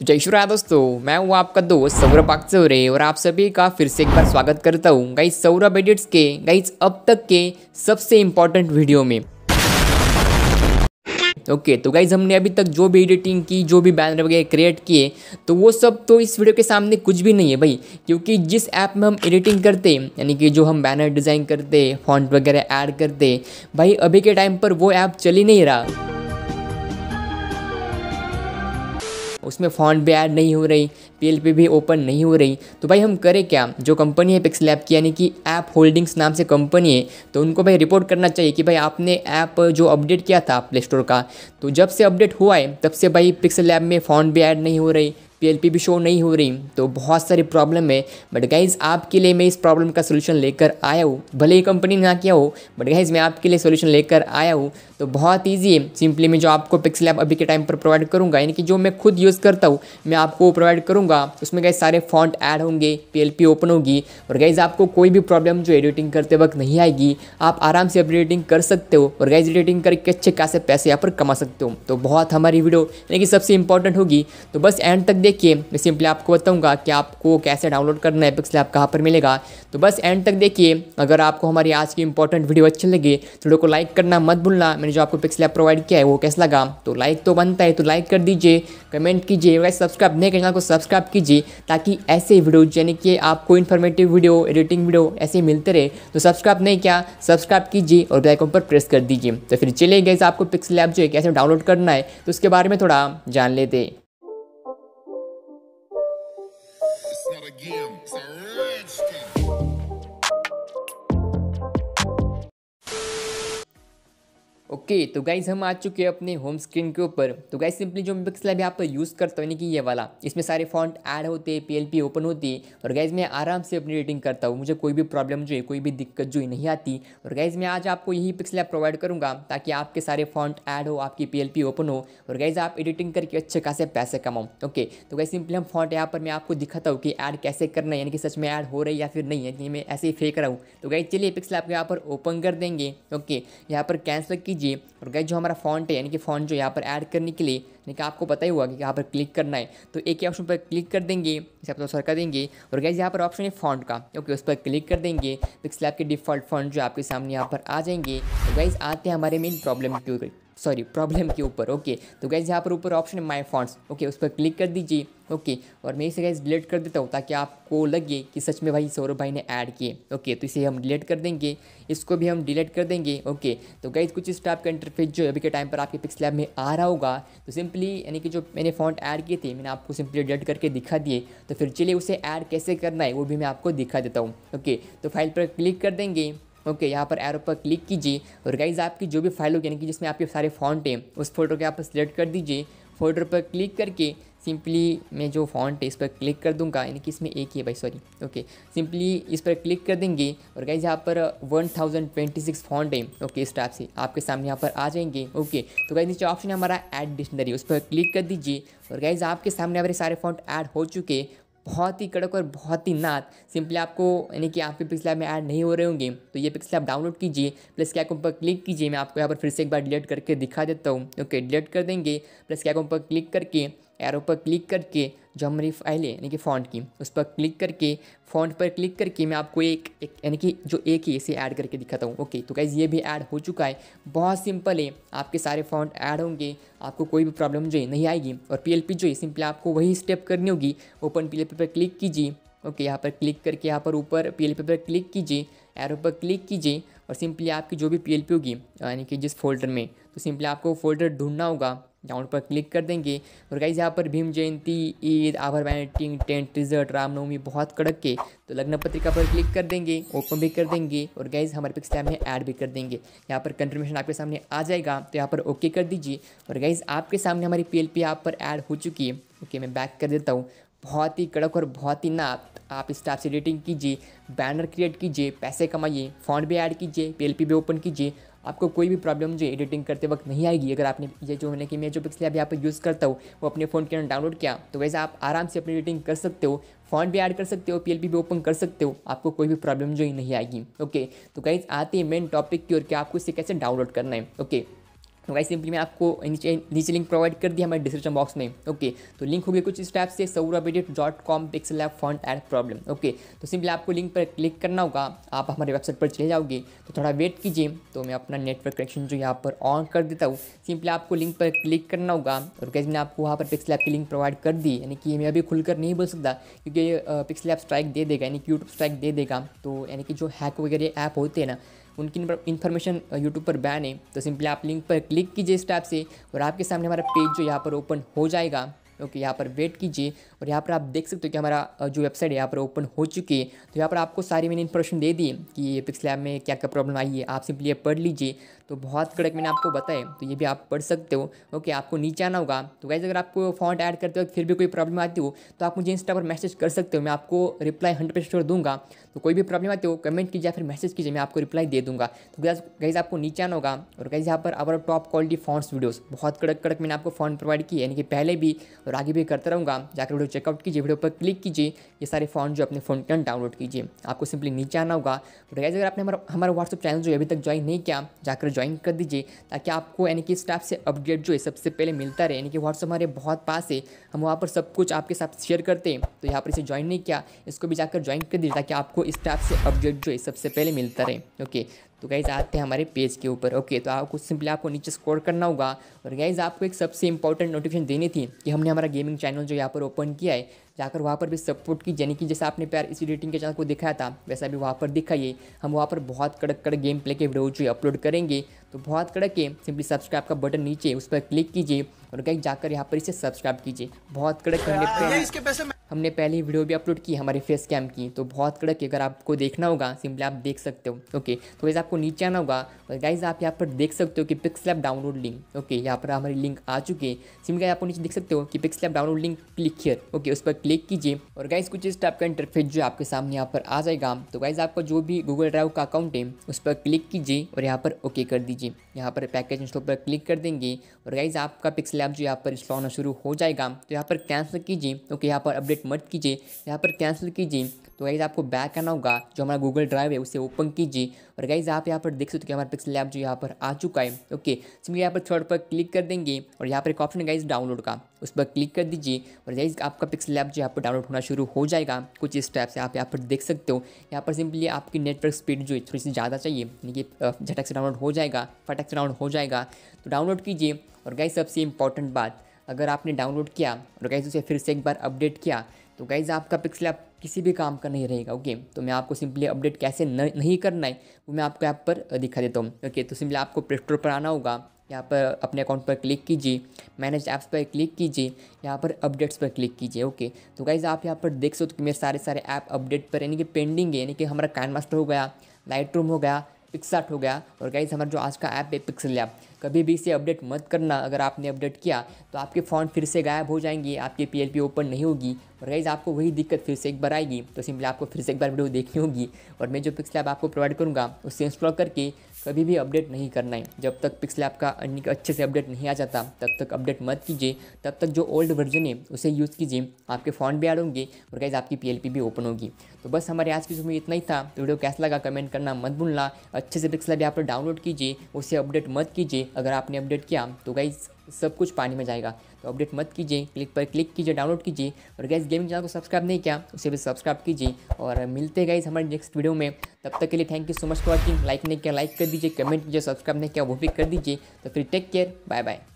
तो जय श्री राम दोस्तों मैं हूँ आपका दोस्त सौरभ आकचौरे और आप सभी का फिर से एक बार स्वागत करता हूँ गाइस सौरभ एडिट्स के गाइस अब तक के सबसे इम्पोर्टेंट वीडियो में ओके okay, तो गाइज हमने अभी तक जो भी एडिटिंग की जो भी बैनर वगैरह क्रिएट किए तो वो सब तो इस वीडियो के सामने कुछ भी नहीं है भाई क्योंकि जिस ऐप में हम एडिटिंग करते यानी कि जो हम बैनर डिज़ाइन करते फॉन्ट वगैरह ऐड करते भाई अभी के टाइम पर वो ऐप चल ही नहीं रहा उसमें फ़ॉन्ट भी ऐड नहीं हो रही पी पे भी ओपन नहीं हो रही तो भाई हम करें क्या जो कंपनी है पिक्सल ऐप की यानी कि ऐप होल्डिंग्स नाम से कंपनी है तो उनको भाई रिपोर्ट करना चाहिए कि भाई आपने ऐप जो अपडेट किया था प्ले स्टोर का तो जब से अपडेट हुआ है तब से भाई पिक्सल ऐप में फ़ॉन्ट भी ऐड नहीं हो रही पीएलपी भी शो नहीं हो रही तो बहुत सारी प्रॉब्लम है बट गाइज आपके लिए मैं इस प्रॉब्लम का सोल्यूशन लेकर आया हूँ भले ही कंपनी ना किया हो बट गाइज मैं आपके लिए सोल्यूशन लेकर आया हूँ तो बहुत ईजी है सिंपली मैं जो आपको पिक्सल ऐप अभी के टाइम पर प्रोवाइड करूँगा यानी कि जो मैं खुद यूज़ करता हूँ मैं आपको प्रोवाइड करूँगा उसमें गाइज सारे फॉन्ट ऐड होंगे पी ओपन होगी और गाइज आपको कोई भी प्रॉब्लम जो एडिटिंग करते वक्त नहीं आएगी आप आराम से एडिटिंग कर सकते हो और गाइज एडिटिंग करके अच्छे खासे पैसे यहाँ पर कमा सकते हो तो बहुत हमारी वीडियो यानी कि सबसे इंपॉर्टेंट होगी तो बस एंड तक देखिए मैं सिंपली आपको बताऊंगा कि आपको कैसे डाउनलोड करना है पिक्सल ऐप कहाँ पर मिलेगा तो बस एंड तक देखिए अगर आपको हमारी आज की इंपॉर्टेंट वीडियो अच्छी लगी तो वीडियो को लाइक करना मत भूलना मैंने जो आपको पिक्सल ऐप प्रोवाइड किया है वो कैसा लगा तो लाइक तो बनता है तो लाइक कर दीजिए कमेंट कीजिए वैसे सब्सक्राइब नहीं करना को तो सब्सक्राइब कीजिए ताकि ऐसे वीडियो यानी कि आपको इन्फॉर्मेटिव वीडियो एडिटिंग वीडियो ऐसे मिलते रहे तो सब्सक्राइब नहीं किया सब्सक्राइब कीजिए और बेलाइकॉन पर प्रेस कर दीजिए तो फिर चले गए आपको पिक्सल ऐप जो है कैसे डाउनलोड करना है तो उसके बारे में थोड़ा जान लेते ओके तो गाइज हम आ चुके हैं अपने होम स्क्रीन के ऊपर तो गाइज सिंपली जो मैं पिक्सल अभी आप यूज़ करता हूँ यानी कि ये वाला इसमें सारे फॉन्ट ऐड होते हैं पीएलपी ओपन होती है और गाइज मैं आराम से अपनी एडिटिंग करता हूँ मुझे कोई भी प्रॉब्लम जो है कोई भी दिक्कत जो है नहीं आती और गाइज मैं आज आपको यही पिक्सल प्रोवाइड करूँगा ताकि आपके सारे फॉन्ट ऐड हो आपकी पी ओपन हो और गाइज आप एडिटिंग करके अच्छे खासे पैसे कमाओ ओके तो गाइज सिंपली हम फॉन्ट यहाँ पर मैं आपको दिखाता हूँ कि ऐड कैसे करना है यानी कि सच में ऐड हो रही है या फिर नहीं है मैं ऐसे ही फेंक रहा हूँ तो गाइज चलिए पिक्सल ऐप यहाँ पर ओपन कर देंगे ओके यहाँ पर कैंसिल कीजिए लिए और गैस जो हमारा फॉन्ट है यानी कि फॉन्ट जो यहाँ पर ऐड करने के लिए यानी कि आपको पता ही होगा कि यहाँ पर क्लिक करना है तो एक ही ऑप्शन पर क्लिक कर देंगे इसे आप दोसर कर देंगे और गैस यहाँ पर ऑप्शन है फॉन्ट का ओके उस पर क्लिक कर देंगे पिक्सल ऐप के डिफॉल्ट फॉन्ट जो आपके सामने यहाँ पर आ जाएंगे तो गैस आते हैं हमारे मेन प्रॉब्लम की सॉरी प्रॉब्लम के ऊपर ओके तो गैस यहाँ पर ऊपर ऑप्शन है माई फॉन्ट्स ओके उस पर क्लिक कर दीजिए ओके और मैं इसे गैस डिलीट कर देता हूँ ताकि आपको लगे कि सच में भाई सौरभ भाई ने ऐड किए ओके तो इसे हम डिलीट कर देंगे इसको भी हम डिलीट कर देंगे ओके तो गैस कुछ इस टाइप का इंटरफेस जो अभी के टाइम पर आपके पिक्सलैब में आ रहा होगा तो सिंपली यानी कि जो मैंने फॉन्ट ऐड किए थे मैंने आपको सिंपली डिलीट करके दिखा दिए तो फिर चलिए उसे ऐड कैसे करना है वो भी मैं आपको दिखा देता हूँ ओके तो फाइल पर क्लिक कर देंगे ओके यहाँ पर एरो पर क्लिक कीजिए और गाइज आपकी जो भी फाइल होगी यानी कि जिसमें आपके सारे फॉन्ट हैं उस फोटो के आप सिलेक्ट कर दीजिए फोल्डर पर क्लिक करके सिंपली मैं जो फॉन्ट है इस पर क्लिक कर दूंगा यानी कि इसमें एक ही है भाई सॉरी ओके सिंपली इस पर क्लिक कर देंगे और गाइज यहाँ पर 1026 फॉन्ट है ओके इस टाइप से आपके सामने यहाँ पर आ जाएंगे ओके तो गाइज नीचे ऑप्शन है हमारा ऐड डिक्शनरी उस पर क्लिक कर दीजिए और गाइज आपके सामने हमारे सारे फॉन्ट ऐड हो चुके बहुत ही कड़क और बहुत ही नाथ सिंपली आपको यानी कि आपके पिक्सल ऐप में ऐड नहीं हो रहे होंगे तो ये पिक्सल ऐप डाउनलोड कीजिए प्लस के आइकॉन पर क्लिक कीजिए मैं आपको यहाँ पर फिर से एक बार डिलीट करके दिखा देता हूँ ओके डिलीट कर देंगे प्लस के आइकॉन पर क्लिक करके एरो पर क्लिक करके जो हमारी फाइल है यानी कि फ़ॉन्ट की उस पर क्लिक करके फ़ॉन्ट पर क्लिक करके मैं आपको एक एक यानी कि जो एक ही इसे ऐड करके दिखाता हूँ ओके तो गाइज़ ये भी ऐड हो चुका है बहुत सिंपल है आपके सारे फ़ॉन्ट ऐड होंगे आपको कोई भी प्रॉब्लम जो है नहीं आएगी और पी जो है सिंपली आपको वही स्टेप करनी होगी ओपन पी पर क्लिक कीजिए ओके यहाँ पर क्लिक करके यहाँ पर ऊपर पी पर क्लिक कीजिए एरो पर क्लिक कीजिए और सिंपली आपकी जो भी पी होगी यानी कि जिस फोल्डर में तो सिंपली आपको फोल्डर ढूंढना होगा डाउन पर क्लिक कर देंगे और गाइज यहाँ पर भीम जयंती ईद आभर बैंटिंग टेंट रिजर्ट रामनवमी बहुत कड़क के तो लग्न पत्रिका पर क्लिक कर देंगे ओपन भी कर देंगे और गाइज हमारे पिक्स टैब में ऐड भी कर देंगे यहाँ पर कंफर्मेशन आपके सामने आ जाएगा तो यहाँ पर ओके कर दीजिए और गाइज आपके सामने हमारी पी एल पी यहाँ पर ऐड हो चुकी है ओके मैं बैक कर देता हूँ बहुत ही कड़क और बहुत ही ना आप इस टाइप से रेटिंग कीजिए बैनर क्रिएट कीजिए पैसे कमाइए फॉन्ट भी ऐड कीजिए पी भी ओपन कीजिए आपको कोई भी प्रॉब्लम जो एडिटिंग करते वक्त नहीं आएगी अगर आपने ये जो मैंने कि मैं जो पिक्सल अभी आप यूज़ करता हूँ वो अपने फ़ोन के अंदर डाउनलोड किया तो वैसे आप आराम से अपनी एडिटिंग कर सकते हो फॉन्ट भी ऐड कर सकते हो पीएलपी भी ओपन कर सकते हो आपको कोई भी प्रॉब्लम जो ही नहीं आएगी ओके तो कहीं आते हैं मेन टॉपिक की ओर कि आपको इसे कैसे डाउनलोड करना है ओके तो गाइस सिंपली मैं आपको नीचे नीचे लिंक प्रोवाइड कर दिया हमारे डिस्क्रिप्शन बॉक्स में ओके तो लिंक होगी कुछ इस टाइप से Saurabh edit dot com pixel app font add problem okay तो सिंपली आपको लिंक पर क्लिक करना होगा आप हमारे वेबसाइट पर चले जाओगे तो थोड़ा वेट कीजिए तो मैं अपना नेटवर्क कनेक्शन जो यहाँ पर ऑन कर देता हूँ सिंपली आपको लिंक पर क्लिक करना होगा और कैसे मैंने आपको वहाँ पर पिक्सल ऐप की लिंक प्रोवाइड कर दी यानी कि मैं अभी खुलकर नहीं बोल सकता क्योंकि पिक्सल ऐप स्ट्राइक दे देगा यानी कि यूट्यूब स्ट्राइक दे देगा तो यानी कि जो हैक वगैरह ऐप होते हैं ना उनकी इन्फॉर्मेशन यूट्यूब पर बैन है तो सिंपली आप लिंक पर क्लिक कीजिए इस टैप से और आपके सामने हमारा पेज जो यहाँ पर ओपन हो जाएगा ओके यहाँ पर वेट कीजिए और यहाँ पर आप देख सकते हो कि हमारा जो वेबसाइट है यहाँ पर ओपन हो चुकी है तो यहाँ पर आपको सारी मैंने इन्फॉर्मेशन दे दी कि ये ऐप में क्या क्या प्रॉब्लम आई है आप सिंपली पढ़ लीजिए तो बहुत कड़क मैंने आपको बताए तो ये भी आप पढ़ सकते हो ओके आपको नीचे आना होगा तो वैसे अगर आपको फॉन्ट ऐड करते हो फिर भी कोई प्रॉब्लम आती हो तो आप मुझे इंस्टा पर मैसेज कर सकते हो मैं आपको रिप्लाई हंड्रेड परसेंट दूंगा तो कोई भी प्रॉब्लम आती हो कमेंट कीजिए फिर मैसेज कीजिए मैं आपको रिप्लाई दे दूंगा तो गाइज आपको नीचे आना होगा और गाइज यहाँ पर our top quality fonts videos बहुत कड़क कड़क मैंने आपको फॉन्ट प्रोवाइड किए यानी कि पहले भी और आगे भी करता रहूँगा जाकर वीडियो चेकआउट कीजिए वीडियो पर क्लिक कीजिए ये सारे फॉर्म जो अपने फ़ोन के अंदर डाउनलोड कीजिए आपको सिंपली नीचे आना होगा तो गाइज अगर आपने हमारा हमारा व्हाट्सअप चैनल जो अभी तक ज्वाइन नहीं किया जाकर ज्वाइन कर दीजिए ताकि आपको यानी कि स्टाफ से अपडेट जो है सबसे पहले मिलता रहे यानी कि व्हाट्सअप हमारे बहुत पास है हम वहाँ पर सब कुछ आपके साथ शेयर करते हैं तो यहाँ पर इसे ज्वाइन नहीं किया इसको भी जाकर ज्वाइन कर दीजिए ताकि आपको स्टाफ से अपडेट जो है सबसे पहले मिलता रहे ओके तो गाइज़ आते हैं हमारे पेज के ऊपर ओके तो आपको सिंपली आपको नीचे स्कोर करना होगा और गाइज़ आपको एक सबसे इंपॉर्टेंट नोटिफिकेशन देनी थी कि हमने हमारा गेमिंग चैनल जो यहाँ पर ओपन किया है जाकर वहाँ पर भी सपोर्ट की यानी कि जैसे आपने प्यार इसी रेटिंग के चैनल को दिखाया था वैसा भी वहाँ पर दिखाइए हम वहाँ पर बहुत कड़क कड़क गेम प्ले के वीडियो जो अपलोड करेंगे तो बहुत कड़क के सिंपली सब्सक्राइब का बटन नीचे उस पर क्लिक कीजिए और गाइज जाकर यहाँ पर इसे सब्सक्राइब कीजिए बहुत कड़क हमने पहली वीडियो भी अपलोड की हमारे फेस कैम की तो बहुत कड़क है अगर आपको देखना होगा सिंपली आप देख सकते हो ओके तो वैसे आपको नीचे आना होगा और गाइज आप यहाँ पर देख सकते हो कि पिक्सलैप डाउनलोड लिंक ओके यहाँ पर हमारी लिंक आ चुकी है सिंपली आपको नीचे देख सकते हो कि pix app download link click here okay उस पर क्लिक कीजिए और गाइज कुछ इस टाइप का इंटरफेस जो आपके सामने यहाँ पर आ जाएगा तो गाइज आपका जो भी गूगल ड्राइव का अकाउंट है उस पर क्लिक कीजिए और यहाँ पर ओके कर दीजिए यहाँ पर पैकेज इंस्टॉल पर क्लिक कर देंगे और गाइज आपका पिक्सलैप जो यहाँ पर इंस्टॉल होना शुरू हो जाएगा तो यहाँ पर कैंसिल कीजिए ओके यहाँ पर अपडेट वेट मत कीजिए यहाँ पर कैंसिल कीजिए तो गाइज़ आपको बैक आना होगा जो हमारा गूगल ड्राइव है उसे ओपन कीजिए और गाइज़ आप यहाँ पर देख सकते हो कि हमारा पिक्सल लैब जो यहाँ पर आ चुका है ओके सिंपली यहाँ पर थर्ड पर क्लिक कर देंगे और यहाँ पर एक ऑप्शन है गाइज़ डाउनलोड का उस पर क्लिक कर दीजिए और गाइज आपका पिक्सल लैब जो यहाँ पर डाउनलोड होना शुरू हो जाएगा कुछ इस टाइप से आप यहाँ पर देख सकते हो यहाँ पर सिंपली आपकी नेटवर्क स्पीड जो है थोड़ी सी ज़्यादा चाहिए यानी कि झटक से डाउनलोड हो जाएगा फटक से डाउनलोड हो जाएगा तो डाउनलोड कीजिए और गाइज सबसे इंपॉर्टेंट बात अगर आपने डाउनलोड किया और गाइज उसे फिर से एक बार अपडेट किया तो गाइज आपका पिक्सल आप किसी भी काम का नहीं रहेगा ओके तो मैं आपको सिंपली अपडेट कैसे न, नहीं करना है वो मैं आपको ऐप पर दिखा देता हूँ ओके तो सिंपली आपको प्ले स्टोर पर आना होगा यहाँ पर अपने अकाउंट पर क्लिक कीजिए मैनेज ऐप्स पर क्लिक कीजिए यहाँ पर अपडेट्स पर क्लिक कीजिए ओके तो गाइज़ आप यहाँ पर देख सकते हो कि मेरे सारे सारे ऐप अपडेट पर यानी कि पेंडिंग है यानी कि हमारा कैन मास्टर हो गया लाइट रूम हो गया पिक्साट हो गया और गाइज हमारा जो आज का ऐप है पिक्सल लैब कभी भी इसे अपडेट मत करना अगर आपने अपडेट किया तो आपके फ़ॉन्ट फिर से गायब हो जाएंगे आपकी पीएलपी ओपन नहीं होगी और गाइज आपको वही दिक्कत फिर से एक बार आएगी तो सिंपली आपको फिर से एक बार वीडियो देखनी होगी और मैं जो पिक्सल ऐप आपको प्रोवाइड करूँगा उससे इंस्टॉल करके कभी भी अपडेट नहीं करना है जब तक पिक्सल ऐप का अर्निंग अच्छे से अपडेट नहीं आ जाता तब तक अपडेट मत कीजिए तब तक जो ओल्ड वर्जन है उसे यूज़ कीजिए आपके फ़ोन भी ऐड होंगे और कैसे आपकी पी भी ओपन होगी तो बस हमारे आज की वीडियो में इतना ही था वीडियो कैसा लगा कमेंट करना मत भूलना अच्छे से पिक्सल भी आप डाउनलोड कीजिए उसे अपडेट मत कीजिए अगर आपने अपडेट किया तो गाइज़ सब कुछ पानी में जाएगा तो अपडेट मत कीजिए क्लिक पर क्लिक कीजिए डाउनलोड कीजिए और गैस गेमिंग चैनल को सब्सक्राइब नहीं किया उसे भी सब्सक्राइब कीजिए और मिलते गए इस हमारे नेक्स्ट वीडियो में तब तक के लिए thank you so much for watching like नहीं किया लाइक कर दीजिए कमेंट कीजिए सब्सक्राइब नहीं किया वो भी कर दीजिए तो फिर टेक केयर बाय बाय